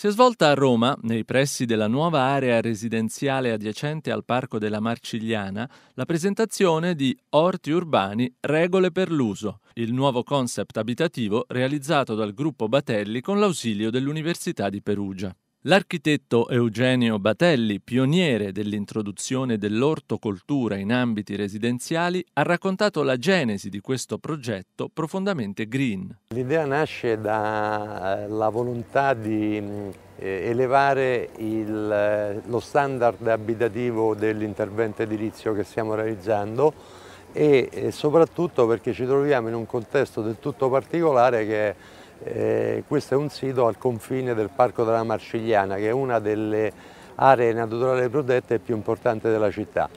Si è svolta a Roma, nei pressi della nuova area residenziale adiacente al Parco della Marcigliana, la presentazione di Orti Urbani Regole per l'uso, il nuovo concept abitativo realizzato dal gruppo Batelli con l'ausilio dell'Università di Perugia. L'architetto Eugenio Batelli, pioniere dell'introduzione dell'ortocoltura in ambiti residenziali, ha raccontato la genesi di questo progetto profondamente green. L'idea nasce dalla eh, volontà di mm, eh, elevare il, eh, lo standard abitativo dell'intervento edilizio che stiamo realizzando e soprattutto perché ci troviamo in un contesto del tutto particolare che è eh, questo è un sito al confine del Parco della Marcigliana, che è una delle aree naturali protette più importanti della città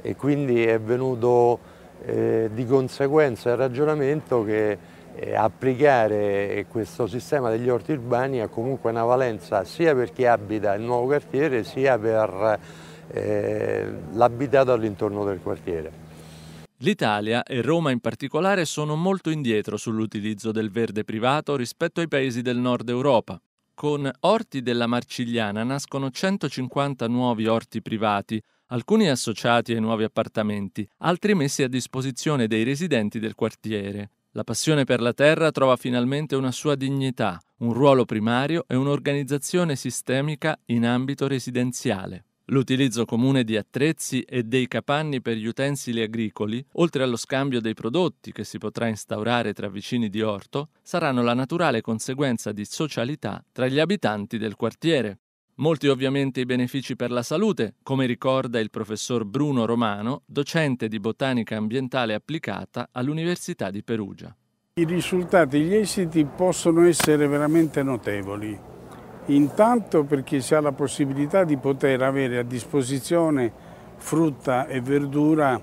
e quindi è venuto eh, di conseguenza il ragionamento che eh, applicare questo sistema degli orti urbani ha comunque una valenza sia per chi abita il nuovo quartiere sia per eh, l'abitato all'intorno del quartiere. L'Italia e Roma in particolare sono molto indietro sull'utilizzo del verde privato rispetto ai paesi del nord Europa. Con Orti della Marcigliana nascono 150 nuovi orti privati, alcuni associati ai nuovi appartamenti, altri messi a disposizione dei residenti del quartiere. La passione per la terra trova finalmente una sua dignità, un ruolo primario e un'organizzazione sistemica in ambito residenziale l'utilizzo comune di attrezzi e dei capanni per gli utensili agricoli, oltre allo scambio dei prodotti che si potrà instaurare tra vicini di orto, saranno la naturale conseguenza di socialità tra gli abitanti del quartiere. Molti ovviamente i benefici per la salute, come ricorda il professor Bruno Romano, docente di botanica ambientale applicata all'Università di Perugia. I risultati, gli esiti possono essere veramente notevoli. Intanto perché si ha la possibilità di poter avere a disposizione frutta e verdura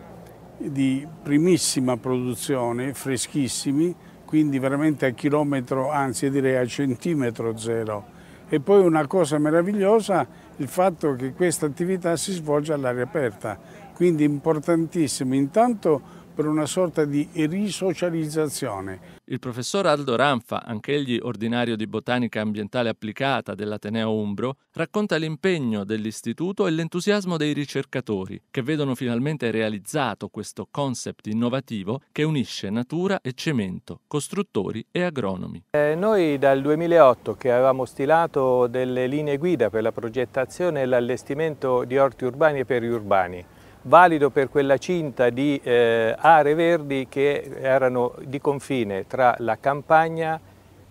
di primissima produzione, freschissimi, quindi veramente a chilometro, anzi direi a centimetro zero. E poi una cosa meravigliosa, il fatto che questa attività si svolge all'aria aperta, quindi importantissimo intanto per una sorta di risocializzazione. Il professor Aldo Ranfa, anch'egli ordinario di botanica ambientale applicata dell'Ateneo Umbro, racconta l'impegno dell'istituto e l'entusiasmo dei ricercatori, che vedono finalmente realizzato questo concept innovativo che unisce natura e cemento, costruttori e agronomi. Eh, noi dal 2008 che avevamo stilato delle linee guida per la progettazione e l'allestimento di orti urbani e periurbani, valido per quella cinta di eh, aree verdi che erano di confine tra la campagna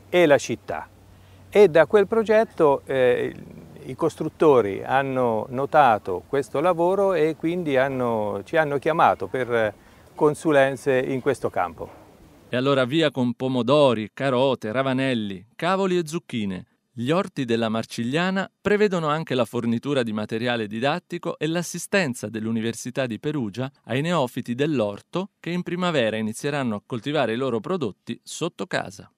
e la città. E da quel progetto eh, i costruttori hanno notato questo lavoro e quindi hanno, ci hanno chiamato per consulenze in questo campo. E allora via con pomodori, carote, ravanelli, cavoli e zucchine. Gli orti della Marcigliana prevedono anche la fornitura di materiale didattico e l'assistenza dell'Università di Perugia ai neofiti dell'orto che in primavera inizieranno a coltivare i loro prodotti sotto casa.